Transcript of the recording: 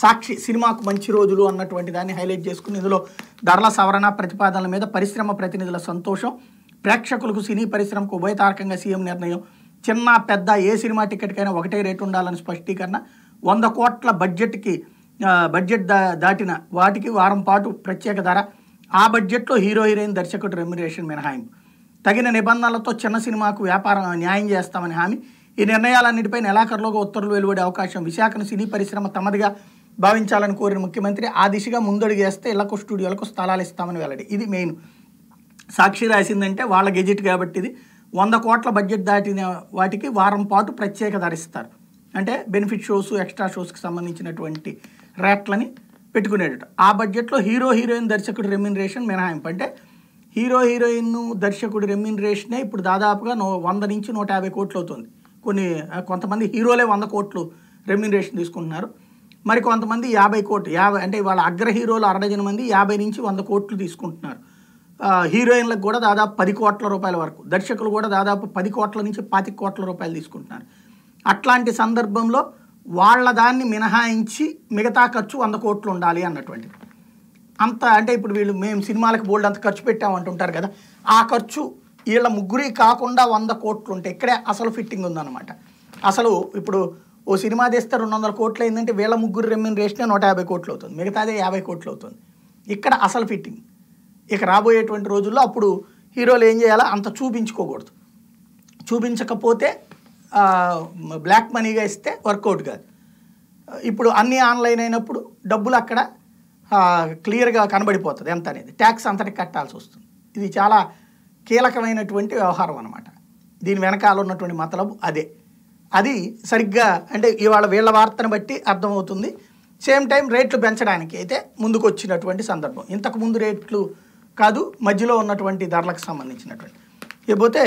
సాక్షి సినిమాకు మంచి రోజులు అన్నటువంటి దాన్ని హైలైట్ చేసుకుని ఇందులో ధరల సవరణ ప్రతిపాదనల మీద పరిశ్రమ ప్రతినిధుల సంతోషం ప్రేక్షకులకు సినీ పరిశ్రమకు ఉభయతారకంగా సీఎం నిర్ణయం చిన్న పెద్ద ఏ సినిమా టికెట్కైనా ఒకటే రేటు ఉండాలని స్పష్టీకరణ వంద కోట్ల బడ్జెట్కి బడ్జెట్ దా దాటిన వాటికి వారం పాటు ప్రత్యేక ధర ఆ బడ్జెట్లో హీరో హీరోయిన్ దర్శకుడు రెమ్యురేషన్ మినహాయింపు తగిన నిబంధనలతో చిన్న సినిమాకు వ్యాపారం న్యాయం చేస్తామని హామీ ఈ నిర్ణయాలన్నిటిపై నెలాఖరులోగా ఉత్తర్వులు వెలువడే అవకాశం విశాఖను సినీ పరిశ్రమ తమదిగా భావించాలని కోరిన ముఖ్యమంత్రి ఆ దిశగా ముందడుగు వేస్తే ఇళ్లకు స్టూడియోలకు స్థలాలు ఇస్తామని వెల్లడి ఇది మెయిన్ సాక్షి రాసిందంటే వాళ్ళ గెజిట్ కాబట్టి ఇది వంద కోట్ల బడ్జెట్ దాటిన వాటికి వారం పాటు ప్రత్యేక ధరిస్తారు అంటే బెనిఫిట్ షోస్ ఎక్స్ట్రా షోస్కి సంబంధించినటువంటి ర్యాట్లని పెట్టుకునేటట్టు ఆ బడ్జెట్లో హీరో హీరోయిన్ దర్శకుడు రెమ్యునరేషన్ మినహాయింపు అంటే హీరో హీరోయిన్ దర్శకుడు రెమ్యునరేషనే ఇప్పుడు దాదాపుగా నో వంద నుంచి నూట యాభై కోట్లు అవుతుంది కొన్ని కొంతమంది హీరోలే వంద కోట్లు రెమ్యునరేషన్ తీసుకుంటున్నారు మరి కొంతమంది యాభై కోట్లు యాభై అంటే వాళ్ళ అగ్ర హీరోలు అరడజన మంది యాభై నుంచి వంద కోట్లు తీసుకుంటున్నారు హీరోయిన్లకు కూడా దాదాపు పది కోట్ల రూపాయల వరకు దర్శకులు కూడా దాదాపు పది కోట్ల నుంచి పాతి కోట్ల రూపాయలు తీసుకుంటున్నారు అట్లాంటి సందర్భంలో వాళ్ళ దాన్ని మినహాయించి మిగతా ఖర్చు వంద కోట్లు ఉండాలి అన్నటువంటిది అంత అంటే ఇప్పుడు వీళ్ళు మేము సినిమాలకు బోల్డ్ అంత ఖర్చు పెట్టామంటుంటారు కదా ఆ ఖర్చు వీళ్ళ ముగ్గురి కాకుండా వంద కోట్లు ఉంటాయి ఇక్కడే అసలు ఫిట్టింగ్ ఉందన్నమాట అసలు ఇప్పుడు ఓ సినిమా తీస్తే రెండు వందల కోట్లు అయిందంటే వేల ముగ్గురు రెమ్యూనరేషన్ నూట యాభై కోట్లు అవుతుంది మిగతాదే యాభై కోట్లు అవుతుంది ఇక్కడ అసలు ఫిట్టింగ్ ఇక రాబోయేటువంటి రోజుల్లో అప్పుడు హీరోలు ఏం చేయాలో అంత చూపించుకోకూడదు చూపించకపోతే బ్లాక్ మనీగా ఇస్తే వర్కౌట్ కాదు ఇప్పుడు అన్నీ ఆన్లైన్ అయినప్పుడు డబ్బులు అక్కడ క్లియర్గా కనబడిపోతుంది ఎంత అనేది ట్యాక్స్ అంతటి కట్టాల్సి వస్తుంది ఇది చాలా కీలకమైనటువంటి వ్యవహారం అనమాట దీని వెనకాల ఉన్నటువంటి మతలబు అదే అది సరిగ్గా అంటే ఇవాళ వీళ్ళ వార్తను బట్టి అర్థమవుతుంది సేమ్ టైం రేట్లు పెంచడానికి అయితే ముందుకు వచ్చినటువంటి సందర్భం ఇంతకుముందు రేట్లు కాదు మధ్యలో ఉన్నటువంటి ధరలకు సంబంధించినటువంటి ఇకపోతే